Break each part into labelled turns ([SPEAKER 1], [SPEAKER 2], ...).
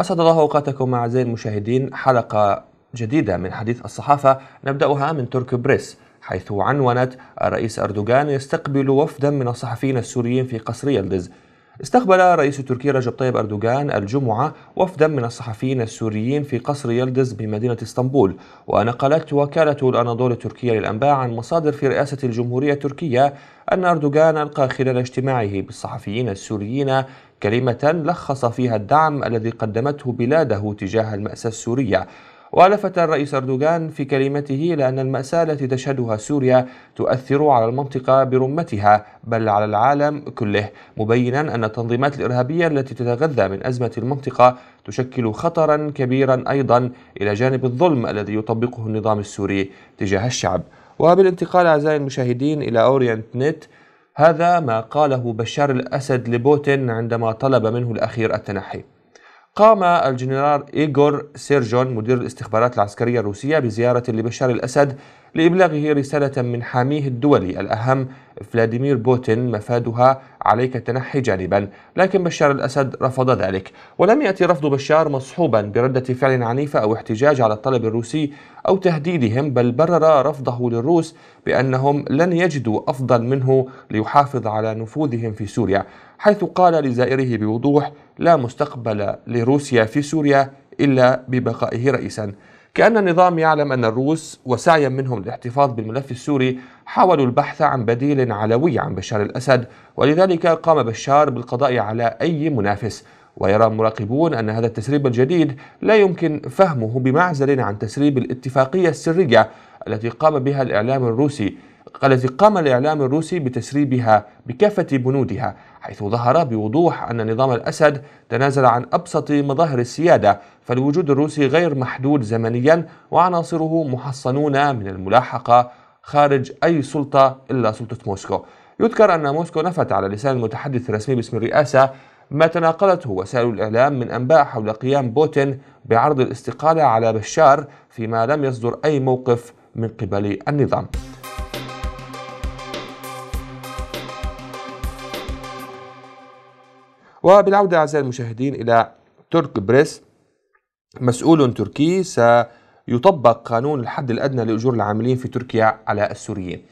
[SPEAKER 1] أسعد الله أوقاتكم أعزائي المشاهدين حلقة جديدة من حديث الصحافة نبدأها من ترك بريس حيث عنونت الرئيس أردوغان يستقبل وفدا من الصحفيين السوريين في قصر يلدز استقبل رئيس تركيا رجب طيب أردوغان الجمعة وفدا من الصحفيين السوريين في قصر يلدز بمدينة اسطنبول ونقلت وكالة الأناضول التركية للأنباء عن مصادر في رئاسة الجمهورية التركية أن أردوغان ألقى خلال اجتماعه بالصحفيين السوريين كلمة لخص فيها الدعم الذي قدمته بلاده تجاه المأساة السورية والفت الرئيس أردوغان في كلمته لأن المأساة التي تشهدها سوريا تؤثر على المنطقة برمتها بل على العالم كله مبينا أن التنظيمات الإرهابية التي تتغذى من أزمة المنطقة تشكل خطرا كبيرا أيضا إلى جانب الظلم الذي يطبقه النظام السوري تجاه الشعب وبالانتقال أعزائي المشاهدين إلى أورينت نت هذا ما قاله بشار الأسد لبوتين عندما طلب منه الأخير التنحي قام الجنرال إيغور سيرجون مدير الاستخبارات العسكرية الروسية بزيارة لبشار الأسد لإبلاغه رسالة من حاميه الدولي الأهم فلاديمير بوتين مفادها عليك التنحي جانبا لكن بشار الأسد رفض ذلك ولم يأتي رفض بشار مصحوبا بردة فعل عنيفة أو احتجاج على الطلب الروسي أو تهديدهم بل برر رفضه للروس بأنهم لن يجدوا أفضل منه ليحافظ على نفوذهم في سوريا حيث قال لزائره بوضوح لا مستقبل لروسيا في سوريا إلا ببقائه رئيسا كأن النظام يعلم أن الروس وسعيا منهم للاحتفاظ بالملف السوري حاولوا البحث عن بديل علوي عن بشار الأسد ولذلك قام بشار بالقضاء على أي منافس ويرى المراقبون أن هذا التسريب الجديد لا يمكن فهمه بمعزل عن تسريب الاتفاقية السرية التي قام بها الإعلام الروسي التي قام الإعلام الروسي بتسريبها بكافة بنودها حيث ظهر بوضوح أن نظام الأسد تنازل عن أبسط مظاهر السيادة فالوجود الروسي غير محدود زمنيا وعناصره محصنون من الملاحقة خارج أي سلطة إلا سلطة موسكو يذكر أن موسكو نفت على لسان المتحدث الرسمي باسم الرئاسة ما تناقلته وسائل الإعلام من أنباء حول قيام بوتين بعرض الاستقالة على بشار فيما لم يصدر أي موقف من قبل النظام وبالعودة أعزائي المشاهدين إلى ترك بريس مسؤول تركي سيطبق قانون الحد الأدنى لأجور العاملين في تركيا على السوريين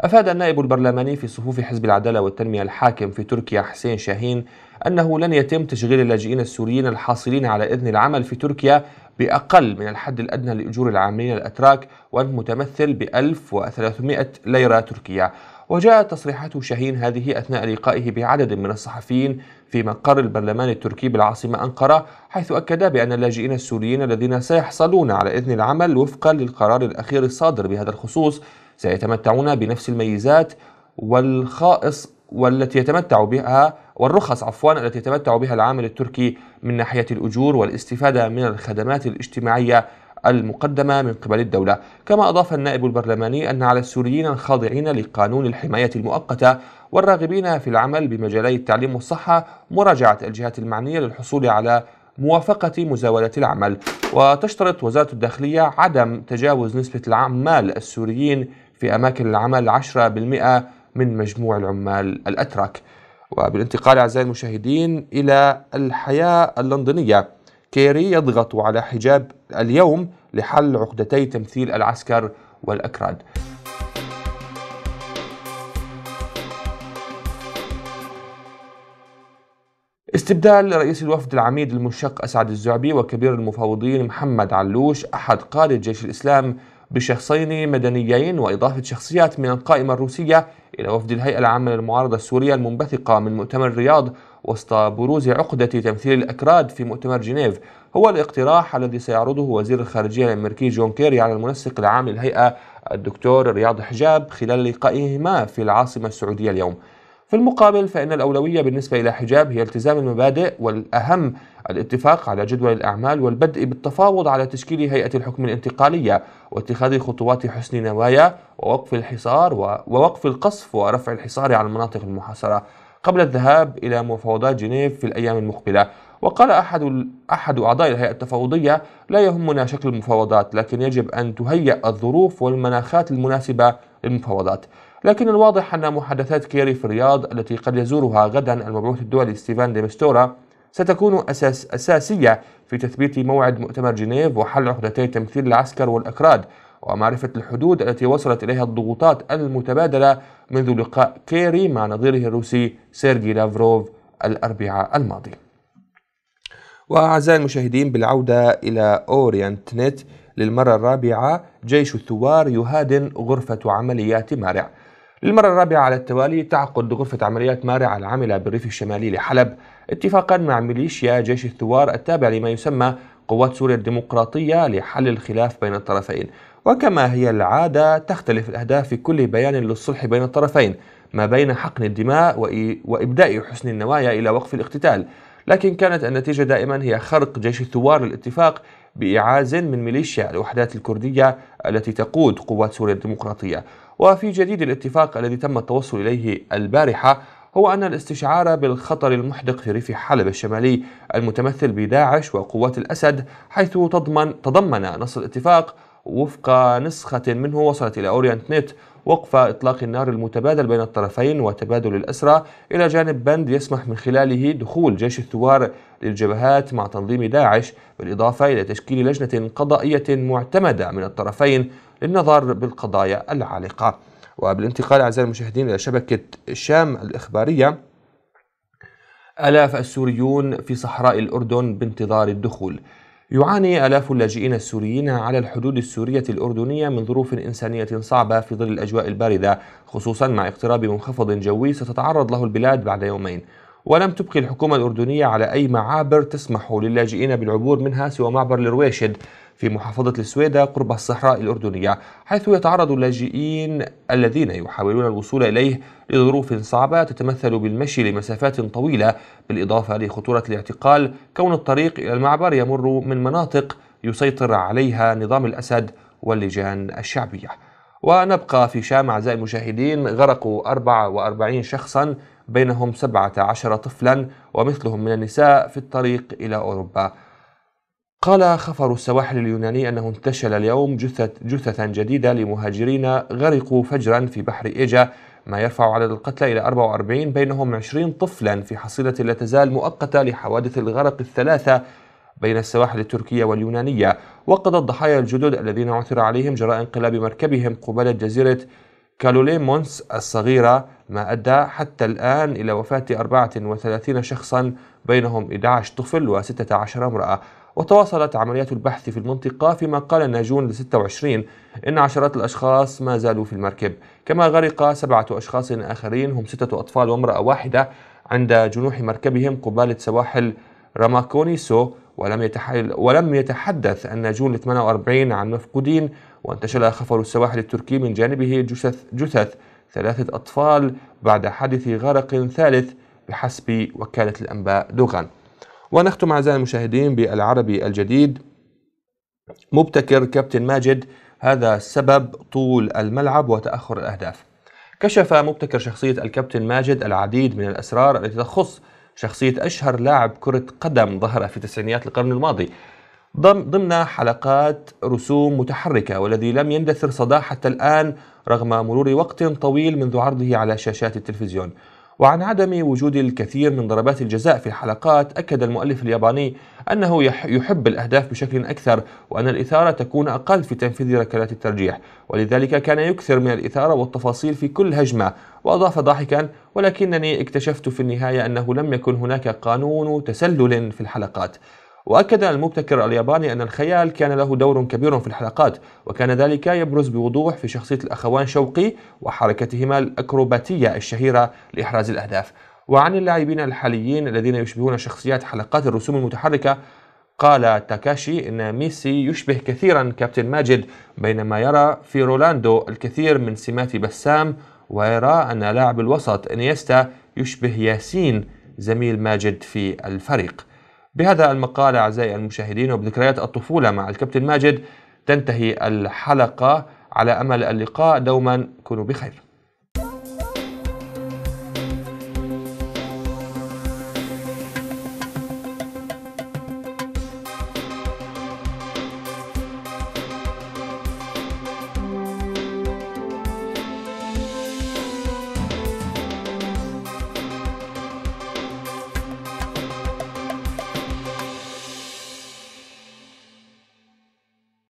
[SPEAKER 1] أفاد النائب البرلماني في صفوف حزب العدالة والتنمية الحاكم في تركيا حسين شاهين أنه لن يتم تشغيل اللاجئين السوريين الحاصلين على إذن العمل في تركيا بأقل من الحد الأدنى لأجور العاملين الأتراك والمتمثل ب 1300 ليرة تركية وجاءت تصريحات شاهين هذه أثناء لقائه بعدد من الصحفيين في مقر البرلمان التركي بالعاصمة أنقرة حيث أكدا بأن اللاجئين السوريين الذين سيحصلون على إذن العمل وفقا للقرار الأخير الصادر بهذا الخصوص سيتمتعون بنفس الميزات والخائص والتي يتمتع بها والرخص عفوا التي يتمتع بها العامل التركي من ناحية الأجور والاستفادة من الخدمات الاجتماعية المقدمة من قبل الدولة كما أضاف النائب البرلماني أن على السوريين الخاضعين لقانون الحماية المؤقتة والراغبين في العمل بمجالي التعليم والصحة مراجعة الجهات المعنية للحصول على موافقة مزاولة العمل وتشترط وزارة الداخلية عدم تجاوز نسبة العمال السوريين في أماكن العمل 10% من مجموع العمال الأتراك وبالانتقال أعزائي المشاهدين إلى الحياة اللندنية كيري يضغط على حجاب اليوم لحل عقدتي تمثيل العسكر والأكراد استبدال رئيس الوفد العميد المشق أسعد الزعبي وكبير المفاوضين محمد علوش أحد قادة جيش الإسلام بشخصين مدنيين وإضافة شخصيات من القائمة الروسية إلى وفد الهيئة العامة للمعارضة السورية المنبثقة من مؤتمر الرياض وسط بروز عقدة تمثيل الأكراد في مؤتمر جنيف هو الاقتراح الذي سيعرضه وزير الخارجية الأمريكي جون كيري على المنسق العام للهيئة الدكتور رياض حجاب خلال لقائهما في العاصمة السعودية اليوم في المقابل فإن الأولوية بالنسبة إلى حجاب هي التزام المبادئ والأهم الاتفاق على جدول الأعمال والبدء بالتفاوض على تشكيل هيئة الحكم الانتقالية واتخاذ خطوات حسن نوايا ووقف الحصار ووقف القصف ورفع الحصار على المناطق المحاصرة قبل الذهاب إلى مفاوضات جنيف في الأيام المقبلة وقال أحد أحد أعضاء الهيئة التفاوضية لا يهمنا شكل المفاوضات لكن يجب أن تهيئ الظروف والمناخات المناسبة للمفاوضات لكن الواضح أن محادثات كيري في الرياض التي قد يزورها غدا المبعوث الدولي ستيفان ديمستورا ستكون أساس أساسية في تثبيت موعد مؤتمر جنيف وحل عقدتي تمثيل العسكر والأكراد ومعرفة الحدود التي وصلت إليها الضغوطات المتبادلة منذ لقاء كيري مع نظيره الروسي سيرجي لافروف الأربعاء الماضي وأعزائي المشاهدين بالعودة إلى أورينت نت للمرة الرابعة جيش الثوار يهادن غرفة عمليات مارع للمرة الرابعة على التوالي تعقد غرفة عمليات مارع العاملة بالريف الشمالي لحلب اتفاقا مع ميليشيا جيش الثوار التابع لما يسمى قوات سوريا الديمقراطية لحل الخلاف بين الطرفين وكما هي العادة تختلف الأهداف في كل بيان للصلح بين الطرفين ما بين حقن الدماء وإبداء حسن النوايا إلى وقف الاقتتال لكن كانت النتيجة دائما هي خرق جيش الثوار للاتفاق بإعاز من ميليشيا الوحدات الكردية التي تقود قوات سوريا الديمقراطية وفي جديد الاتفاق الذي تم التوصل إليه البارحة هو أن الاستشعار بالخطر المحدق في ريف حلب الشمالي المتمثل بداعش وقوات الأسد حيث تضمن تضمن نص الاتفاق وفق نسخة منه وصلت إلى أورينت نت وقف إطلاق النار المتبادل بين الطرفين وتبادل الأسرى إلى جانب بند يسمح من خلاله دخول جيش الثوار للجبهات مع تنظيم داعش بالإضافة إلى تشكيل لجنة قضائية معتمدة من الطرفين للنظر بالقضايا العالقة وبالانتقال أعزائي المشاهدين إلى شبكة الشام الإخبارية آلاف السوريون في صحراء الأردن بانتظار الدخول يعاني آلاف اللاجئين السوريين على الحدود السورية الأردنية من ظروف إنسانية صعبة في ظل الأجواء الباردة خصوصا مع اقتراب منخفض جوي ستتعرض له البلاد بعد يومين ولم تبقي الحكومة الأردنية على أي معابر تسمح للاجئين بالعبور منها سوى معبر الرويشد في محافظة السويدة قرب الصحراء الأردنية حيث يتعرض اللاجئين الذين يحاولون الوصول إليه لظروف صعبة تتمثل بالمشي لمسافات طويلة بالإضافة لخطورة الاعتقال كون الطريق إلى المعبر يمر من مناطق يسيطر عليها نظام الأسد واللجان الشعبية ونبقى في شام أعزائي المشاهدين غرقوا 44 شخصا بينهم 17 طفلا ومثلهم من النساء في الطريق إلى أوروبا قال خفر السواحل اليوناني أنه انتشل اليوم جثة, جثثا جديدة لمهاجرين غرقوا فجرا في بحر إيجا ما يرفع عدد القتلى إلى 44 بينهم 20 طفلا في حصيلة لا تزال مؤقتة لحوادث الغرق الثلاثة بين السواحل التركية واليونانية وقد الضحايا الجدد الذين عثر عليهم جراء انقلاب مركبهم قبالة جزيرة كالوليمونس الصغيرة ما أدى حتى الآن إلى وفاة 34 شخصا بينهم 11 طفل و16 امرأة وتواصلت عمليات البحث في المنطقة فيما قال الناجون ل 26 إن عشرات الأشخاص ما زالوا في المركب كما غرق سبعة أشخاص آخرين هم ستة أطفال وامرأة واحدة عند جنوح مركبهم قبالة سواحل راماكونيسو ولم ولم يتحدث الناجون ل 48 عن مفقودين وانتشل خفر السواحل التركي من جانبه جثث جثث ثلاثة أطفال بعد حادث غرق ثالث بحسب وكالة الأنباء دوغان ونختم أعزائي المشاهدين بالعربي الجديد مبتكر كابتن ماجد هذا سبب طول الملعب وتأخر الأهداف كشف مبتكر شخصية الكابتن ماجد العديد من الأسرار التي تخص شخصية أشهر لاعب كرة قدم ظهر في تسعينيات القرن الماضي ضمن حلقات رسوم متحركة والذي لم يندثر صداه حتى الآن رغم مرور وقت طويل منذ عرضه على شاشات التلفزيون وعن عدم وجود الكثير من ضربات الجزاء في الحلقات أكد المؤلف الياباني أنه يحب الأهداف بشكل أكثر وأن الإثارة تكون أقل في تنفيذ ركلات الترجيح ولذلك كان يكثر من الإثارة والتفاصيل في كل هجمة وأضاف ضاحكا ولكنني اكتشفت في النهاية أنه لم يكن هناك قانون تسلل في الحلقات وأكد المبتكر الياباني أن الخيال كان له دور كبير في الحلقات وكان ذلك يبرز بوضوح في شخصية الأخوان شوقي وحركتهما الأكروباتية الشهيرة لإحراز الأهداف وعن اللاعبين الحاليين الذين يشبهون شخصيات حلقات الرسوم المتحركة قال تاكاشي إن ميسي يشبه كثيرا كابتن ماجد بينما يرى في رولاندو الكثير من سمات بسام ويرى أن لاعب الوسط انيستا يشبه ياسين زميل ماجد في الفريق بهذا المقال أعزائي المشاهدين وبذكريات الطفولة مع الكابتن ماجد تنتهي الحلقة على أمل اللقاء دوما كونوا بخير